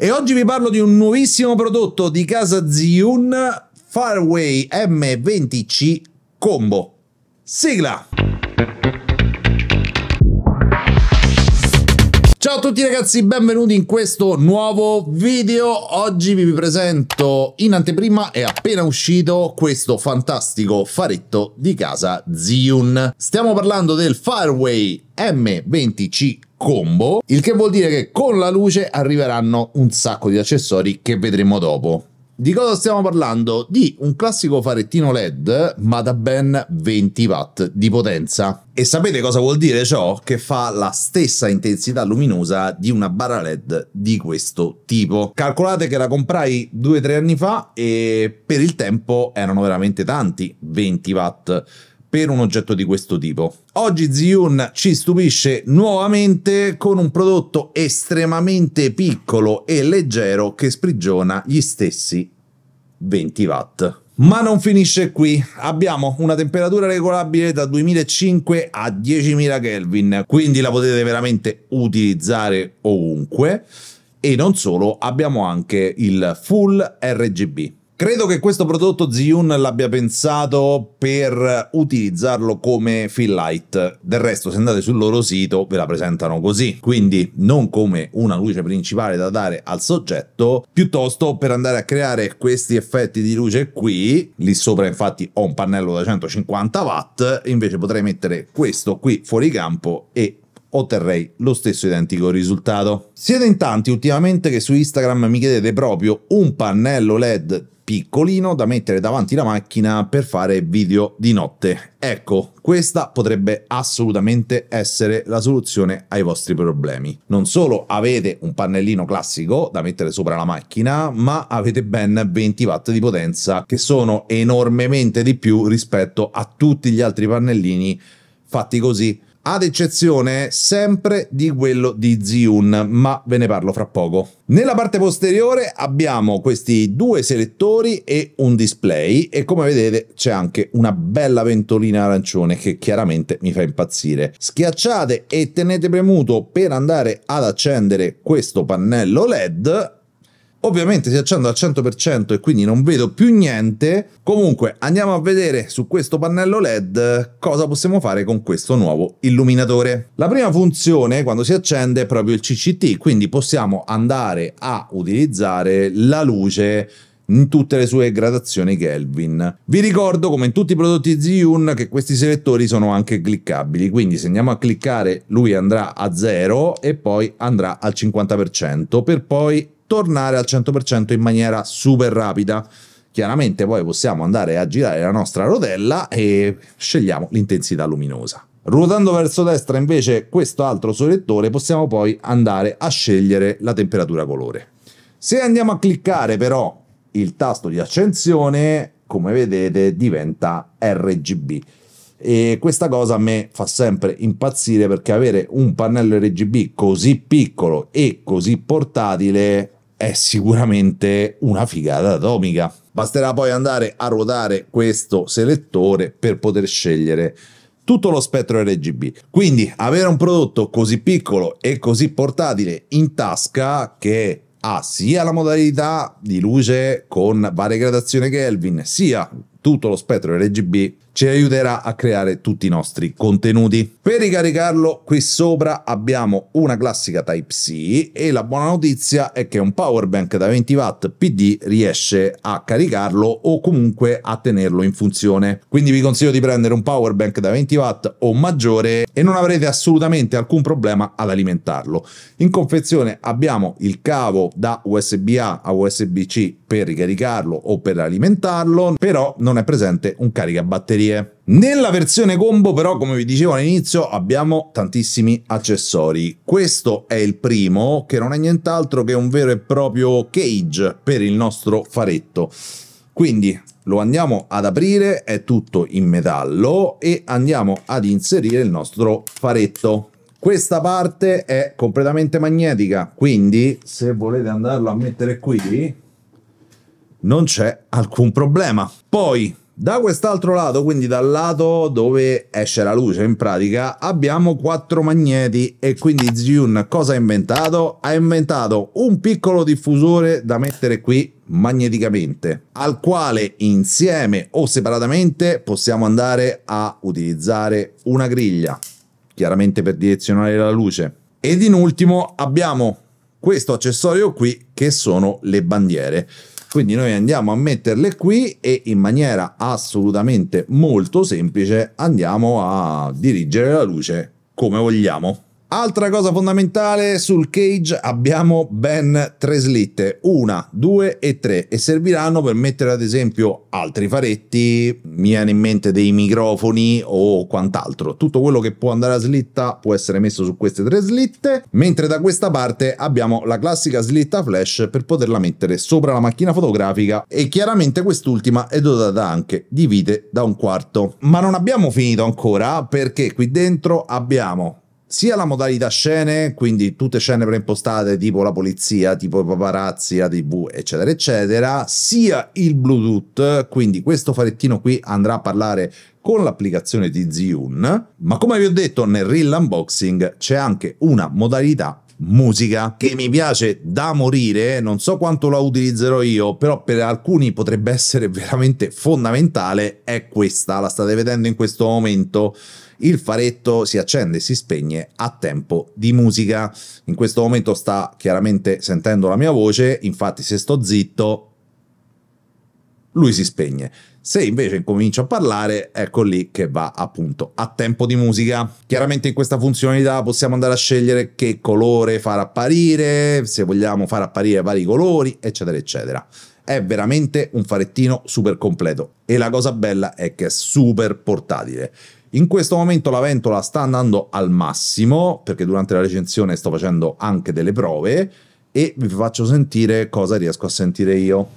E oggi vi parlo di un nuovissimo prodotto di casa Ziun, Fairway M20C Combo. Sigla! Ciao a tutti ragazzi, benvenuti in questo nuovo video. Oggi vi presento in anteprima, è appena uscito questo fantastico faretto di casa Ziun. Stiamo parlando del Fireway M20C combo, il che vuol dire che con la luce arriveranno un sacco di accessori che vedremo dopo. Di cosa stiamo parlando? Di un classico farettino LED, ma da ben 20 watt di potenza. E sapete cosa vuol dire ciò? Che fa la stessa intensità luminosa di una barra LED di questo tipo. Calcolate che la comprai 2-3 anni fa e per il tempo erano veramente tanti 20 watt per un oggetto di questo tipo. Oggi Ziyun ci stupisce nuovamente con un prodotto estremamente piccolo e leggero che sprigiona gli stessi 20 watt. Ma non finisce qui, abbiamo una temperatura regolabile da 2005 a 10.000 Kelvin, quindi la potete veramente utilizzare ovunque e non solo, abbiamo anche il full RGB Credo che questo prodotto Ziyun l'abbia pensato per utilizzarlo come fill light. Del resto, se andate sul loro sito, ve la presentano così. Quindi non come una luce principale da dare al soggetto, piuttosto per andare a creare questi effetti di luce qui. Lì sopra, infatti, ho un pannello da 150 watt. Invece potrei mettere questo qui fuori campo e otterrei lo stesso identico risultato. Siete in tanti ultimamente che su Instagram mi chiedete proprio un pannello LED piccolino da mettere davanti la macchina per fare video di notte. Ecco, questa potrebbe assolutamente essere la soluzione ai vostri problemi. Non solo avete un pannellino classico da mettere sopra la macchina, ma avete ben 20 watt di potenza che sono enormemente di più rispetto a tutti gli altri pannellini fatti così ad eccezione sempre di quello di Ziun, ma ve ne parlo fra poco. Nella parte posteriore abbiamo questi due selettori e un display e come vedete c'è anche una bella ventolina arancione che chiaramente mi fa impazzire. Schiacciate e tenete premuto per andare ad accendere questo pannello LED Ovviamente si accende al 100% e quindi non vedo più niente. Comunque andiamo a vedere su questo pannello LED cosa possiamo fare con questo nuovo illuminatore. La prima funzione quando si accende è proprio il CCT, quindi possiamo andare a utilizzare la luce in tutte le sue gradazioni Kelvin. Vi ricordo, come in tutti i prodotti Zhiyun, che questi selettori sono anche cliccabili, quindi se andiamo a cliccare lui andrà a 0 e poi andrà al 50%, per poi tornare al 100% in maniera super rapida. Chiaramente poi possiamo andare a girare la nostra rotella e scegliamo l'intensità luminosa. Ruotando verso destra invece questo altro selettore possiamo poi andare a scegliere la temperatura colore. Se andiamo a cliccare però il tasto di accensione, come vedete, diventa RGB. E questa cosa a me fa sempre impazzire perché avere un pannello RGB così piccolo e così portatile è sicuramente una figata atomica. Basterà poi andare a ruotare questo selettore per poter scegliere tutto lo spettro RGB. Quindi avere un prodotto così piccolo e così portatile in tasca che ha sia la modalità di luce con varie gradazioni Kelvin, sia tutto lo spettro RGB ci aiuterà a creare tutti i nostri contenuti. Per ricaricarlo qui sopra abbiamo una classica Type-C e la buona notizia è che un power bank da 20 watt PD riesce a caricarlo o comunque a tenerlo in funzione. Quindi vi consiglio di prendere un power bank da 20 watt o maggiore e non avrete assolutamente alcun problema ad alimentarlo. In confezione abbiamo il cavo da USB-A a USB-C per ricaricarlo o per alimentarlo, però non è presente un caricabatterie batterie. Eh. Nella versione combo però, come vi dicevo all'inizio, abbiamo tantissimi accessori. Questo è il primo, che non è nient'altro che un vero e proprio cage per il nostro faretto. Quindi lo andiamo ad aprire, è tutto in metallo, e andiamo ad inserire il nostro faretto. Questa parte è completamente magnetica, quindi se volete andarlo a mettere qui, non c'è alcun problema. Poi da quest'altro lato, quindi dal lato dove esce la luce in pratica, abbiamo quattro magneti e quindi Zhun cosa ha inventato? Ha inventato un piccolo diffusore da mettere qui magneticamente, al quale insieme o separatamente possiamo andare a utilizzare una griglia, chiaramente per direzionare la luce. Ed in ultimo abbiamo questo accessorio qui che sono le bandiere. Quindi noi andiamo a metterle qui e in maniera assolutamente molto semplice andiamo a dirigere la luce come vogliamo. Altra cosa fondamentale, sul cage abbiamo ben tre slitte, una, due e tre, e serviranno per mettere ad esempio altri faretti, mi viene in mente dei microfoni o quant'altro. Tutto quello che può andare a slitta può essere messo su queste tre slitte, mentre da questa parte abbiamo la classica slitta flash per poterla mettere sopra la macchina fotografica e chiaramente quest'ultima è dotata anche di vite da un quarto. Ma non abbiamo finito ancora perché qui dentro abbiamo sia la modalità scene, quindi tutte scene preimpostate tipo la polizia, tipo i paparazzi, la tv, eccetera, eccetera, sia il Bluetooth, quindi questo farettino qui andrà a parlare con l'applicazione di Zune, ma come vi ho detto nel Real unboxing c'è anche una modalità musica che mi piace da morire, non so quanto la utilizzerò io, però per alcuni potrebbe essere veramente fondamentale, è questa, la state vedendo in questo momento il faretto si accende e si spegne a tempo di musica. In questo momento sta chiaramente sentendo la mia voce, infatti se sto zitto, lui si spegne. Se invece comincio a parlare, ecco lì che va appunto a tempo di musica. Chiaramente in questa funzionalità possiamo andare a scegliere che colore far apparire, se vogliamo far apparire vari colori, eccetera, eccetera. È veramente un farettino super completo e la cosa bella è che è super portatile. In questo momento la ventola sta andando al massimo, perché durante la recensione sto facendo anche delle prove, e vi faccio sentire cosa riesco a sentire io.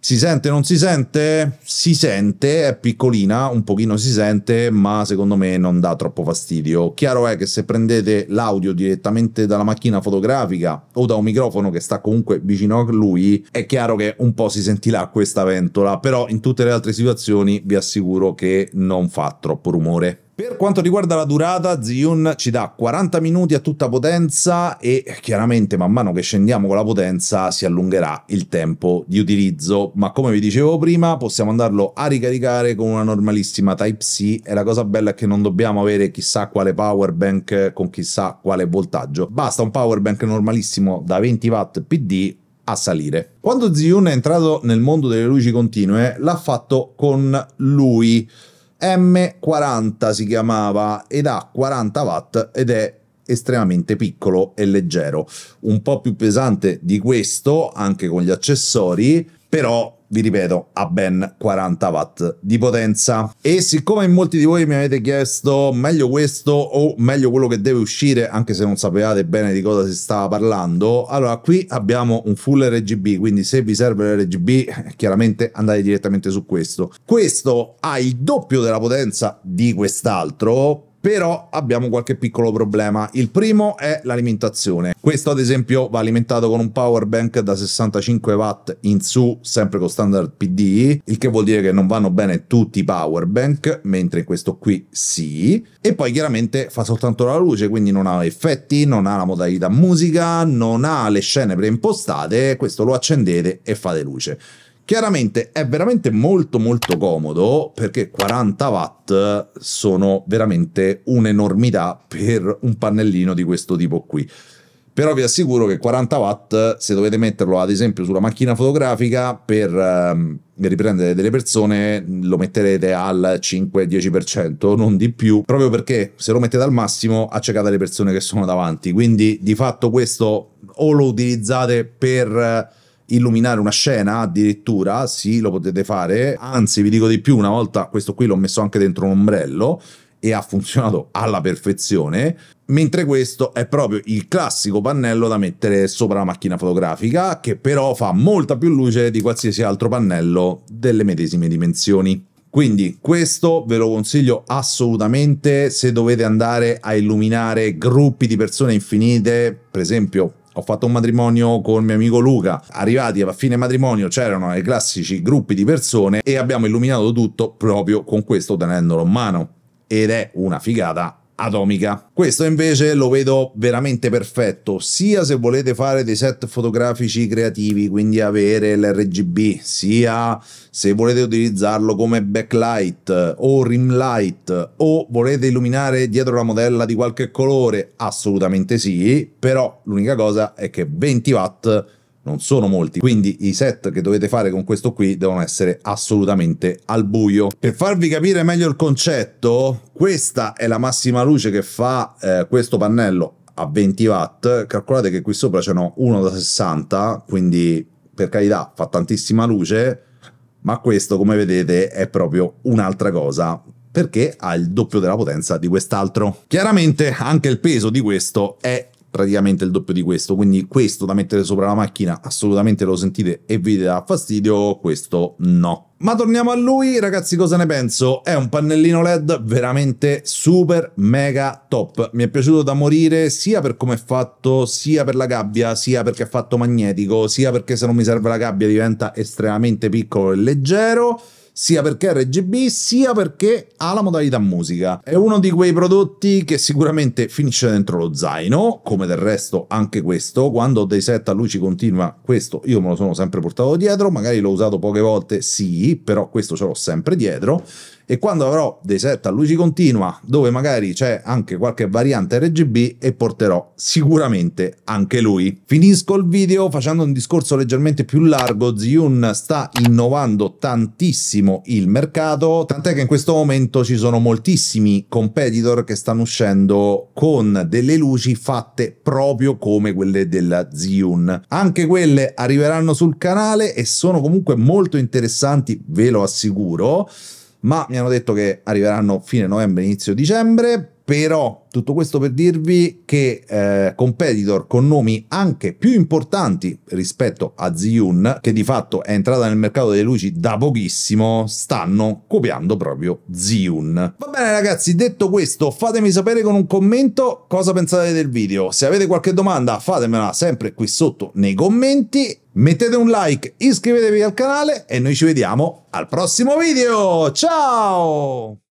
Si sente, non si sente? Si sente, è piccolina, un pochino si sente, ma secondo me non dà troppo fastidio. Chiaro è che se prendete l'audio direttamente dalla macchina fotografica o da un microfono che sta comunque vicino a lui, è chiaro che un po' si sentirà questa ventola, però in tutte le altre situazioni vi assicuro che non fa troppo rumore. Per quanto riguarda la durata, Ziyun ci dà 40 minuti a tutta potenza e chiaramente man mano che scendiamo con la potenza si allungherà il tempo di utilizzo, ma come vi dicevo prima possiamo andarlo a ricaricare con una normalissima Type-C e la cosa bella è che non dobbiamo avere chissà quale power bank con chissà quale voltaggio, basta un power bank normalissimo da 20 watt PD a salire. Quando Ziyun è entrato nel mondo delle luci continue l'ha fatto con lui M40 si chiamava ed ha 40 watt ed è estremamente piccolo e leggero, un po' più pesante di questo anche con gli accessori, però vi ripeto, ha ben 40 watt di potenza. E siccome in molti di voi mi avete chiesto meglio questo o meglio quello che deve uscire, anche se non sapevate bene di cosa si stava parlando, allora qui abbiamo un full RGB, quindi se vi serve l'RGB chiaramente andate direttamente su questo. Questo ha il doppio della potenza di quest'altro, però abbiamo qualche piccolo problema. Il primo è l'alimentazione. Questo ad esempio va alimentato con un power bank da 65 watt in su, sempre con standard PD, il che vuol dire che non vanno bene tutti i power bank, mentre questo qui sì. E poi chiaramente fa soltanto la luce, quindi non ha effetti, non ha la modalità musica, non ha le scene preimpostate, questo lo accendete e fate luce. Chiaramente è veramente molto molto comodo perché 40 watt sono veramente un'enormità per un pannellino di questo tipo qui. Però vi assicuro che 40 watt, se dovete metterlo ad esempio sulla macchina fotografica per ehm, riprendere delle persone, lo metterete al 5-10%, non di più, proprio perché se lo mettete al massimo accecate le persone che sono davanti. Quindi di fatto questo o lo utilizzate per... Eh, illuminare una scena addirittura, sì, lo potete fare. Anzi, vi dico di più, una volta questo qui l'ho messo anche dentro un ombrello e ha funzionato alla perfezione, mentre questo è proprio il classico pannello da mettere sopra la macchina fotografica, che però fa molta più luce di qualsiasi altro pannello delle medesime dimensioni. Quindi questo ve lo consiglio assolutamente se dovete andare a illuminare gruppi di persone infinite, per esempio ho fatto un matrimonio con mio amico Luca, arrivati a fine matrimonio c'erano i classici gruppi di persone e abbiamo illuminato tutto proprio con questo tenendolo in mano ed è una figata atomica. Questo invece lo vedo veramente perfetto, sia se volete fare dei set fotografici creativi, quindi avere l'RGB, sia se volete utilizzarlo come backlight o rim light o volete illuminare dietro la modella di qualche colore, assolutamente sì, però l'unica cosa è che 20 watt non sono molti, quindi i set che dovete fare con questo qui devono essere assolutamente al buio. Per farvi capire meglio il concetto, questa è la massima luce che fa eh, questo pannello a 20 watt, calcolate che qui sopra ce n'ho uno da 60, quindi per carità fa tantissima luce, ma questo come vedete è proprio un'altra cosa perché ha il doppio della potenza di quest'altro. Chiaramente anche il peso di questo è praticamente il doppio di questo, quindi questo da mettere sopra la macchina assolutamente lo sentite e vi dà fastidio, questo no. Ma torniamo a lui, ragazzi, cosa ne penso? È un pannellino LED veramente super mega top. Mi è piaciuto da morire sia per come è fatto, sia per la gabbia, sia perché è fatto magnetico, sia perché se non mi serve la gabbia diventa estremamente piccolo e leggero sia perché RGB, sia perché ha la modalità musica. È uno di quei prodotti che sicuramente finisce dentro lo zaino, come del resto anche questo. Quando ho dei set a luci continua, questo io me lo sono sempre portato dietro, magari l'ho usato poche volte, sì, però questo ce l'ho sempre dietro e quando avrò dei set a luci continua dove magari c'è anche qualche variante RGB e porterò sicuramente anche lui. Finisco il video facendo un discorso leggermente più largo, Zhiyun sta innovando tantissimo il mercato, tant'è che in questo momento ci sono moltissimi competitor che stanno uscendo con delle luci fatte proprio come quelle della Zhiyun. Anche quelle arriveranno sul canale e sono comunque molto interessanti, ve lo assicuro ma mi hanno detto che arriveranno fine novembre, inizio dicembre però tutto questo per dirvi che eh, competitor con nomi anche più importanti rispetto a Ziyun, che di fatto è entrata nel mercato delle luci da pochissimo, stanno copiando proprio Ziyun. Va bene ragazzi, detto questo, fatemi sapere con un commento cosa pensate del video. Se avete qualche domanda fatemela sempre qui sotto nei commenti. Mettete un like, iscrivetevi al canale e noi ci vediamo al prossimo video. Ciao!